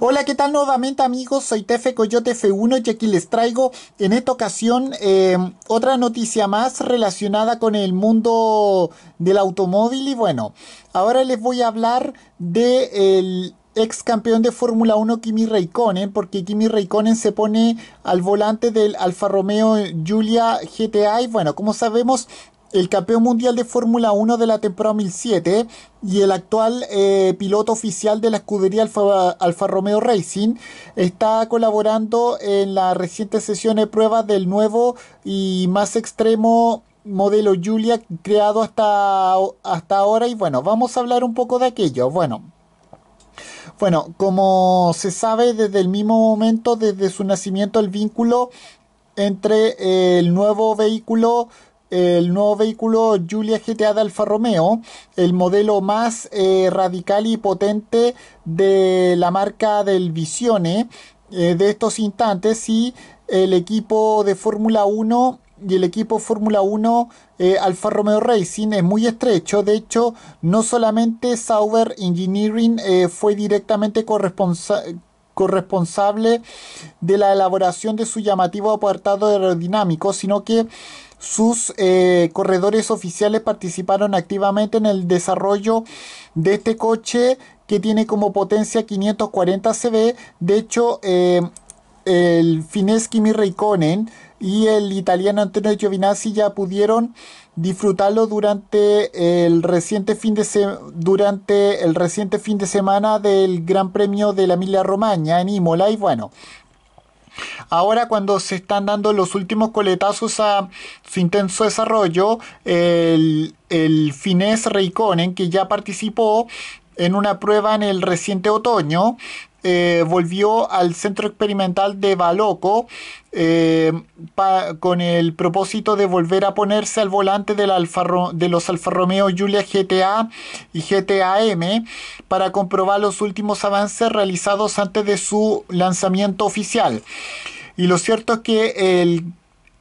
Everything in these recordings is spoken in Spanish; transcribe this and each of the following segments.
Hola, ¿qué tal nuevamente amigos? Soy Tefe Coyote F1 y aquí les traigo en esta ocasión em, otra noticia más relacionada con el mundo del automóvil. Y bueno, ahora les voy a hablar del ex campeón de Fórmula 1 Kimi Raikkonen, porque Kimi Raikkonen se pone al volante del Alfa Romeo Giulia GTI. bueno, como sabemos, el campeón mundial de Fórmula 1 de la temporada 2007 y el actual eh, piloto oficial de la escudería Alfa, Romeo Racing, está colaborando en la reciente sesión de pruebas del nuevo y más extremo modelo Julia creado hasta, hasta ahora y bueno, vamos a hablar un poco de aquello. Bueno, bueno, como se sabe desde el mismo momento, desde su nacimiento, el vínculo entre eh, el nuevo vehículo el nuevo vehículo Julia GTA de Alfa Romeo, el modelo más eh, radical y potente de la marca del Visione eh, de estos instantes y el equipo de Fórmula 1 y el equipo Fórmula 1 eh, Alfa Romeo Racing es muy estrecho. De hecho, no solamente Sauber Engineering fue directamente corresponsable de la elaboración de su llamativo apartado aerodinámico, sino que sus eh, corredores oficiales participaron activamente en el desarrollo de este coche que tiene como potencia 540 CV. De hecho, eh, el Fineschi Kimi y el italiano Antonio Giovinazzi ya pudieron disfrutarlo durante el reciente fin de durante el reciente fin de semana del Gran Premio de la Emilia Romagna en Imola y bueno, Ahora cuando se están dando los últimos coletazos a su intenso desarrollo, el, el finés Reikonen, que ya participó en una prueba en el reciente otoño, eh, volvió al Centro Experimental de Baloco eh, con el propósito de volver a ponerse al volante del Alfa, de los Alfa Romeo Giulia GTA y GTAM para comprobar los últimos avances realizados antes de su lanzamiento oficial. Y lo cierto es que el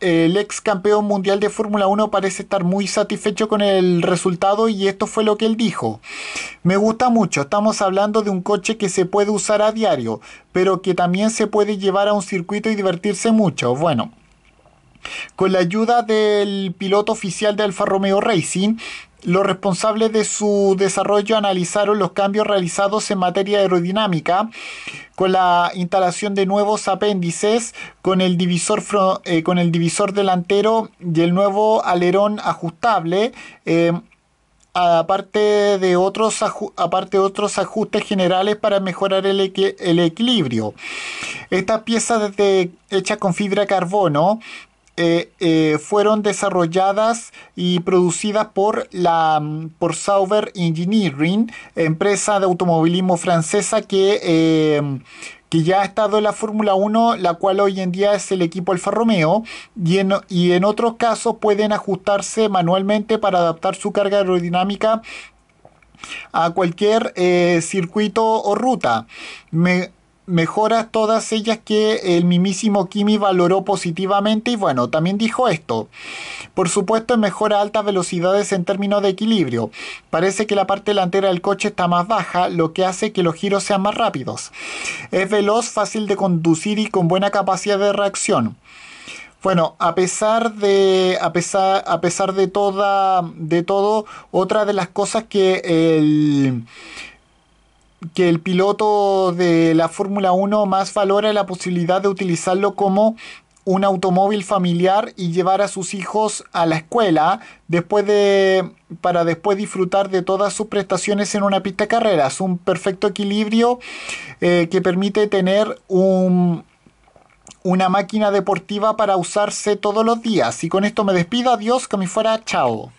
el ex campeón mundial de Fórmula 1 parece estar muy satisfecho con el resultado y esto fue lo que él dijo. Me gusta mucho, estamos hablando de un coche que se puede usar a diario, pero que también se puede llevar a un circuito y divertirse mucho. Bueno, con la ayuda del piloto oficial de Alfa Romeo Racing, los responsables de su desarrollo analizaron los cambios realizados en materia aerodinámica con la instalación de nuevos apéndices, con el divisor, eh, con el divisor delantero y el nuevo alerón ajustable. Eh, aparte de otros, aparte otros ajustes generales para mejorar el, el equilibrio. Estas piezas hechas con fibra de carbono eh, eh, fueron desarrolladas y producidas por la mm, por Sauber Engineering, empresa de automovilismo francesa que, em, que ya ha estado en la Fórmula 1, la cual hoy en día es el equipo Alfa Romeo, y en, y en otros casos pueden ajustarse manualmente para adaptar su carga aerodinámica a cualquier eh, circuito o ruta. Me, mejoras todas ellas que el mismísimo Kimi valoró positivamente y bueno, también dijo esto. Por supuesto, mejora altas velocidades en términos de equilibrio. Parece que la parte delantera del coche está más baja, lo que hace que los giros sean más rápidos. Es veloz, fácil de conducir y con buena capacidad de reacción. Bueno, a pesar de a pesar a pesar de toda de todo, otra de las cosas que el que el piloto de la Fórmula 1 más valora la posibilidad de utilizarlo como un automóvil familiar y llevar a sus hijos a la escuela después de, para después disfrutar de todas sus prestaciones en una pista de carreras. Un perfecto equilibrio eh, que permite tener un, una máquina deportiva para usarse todos los días. Y con esto me despido. Adiós, que me fuera. Chao.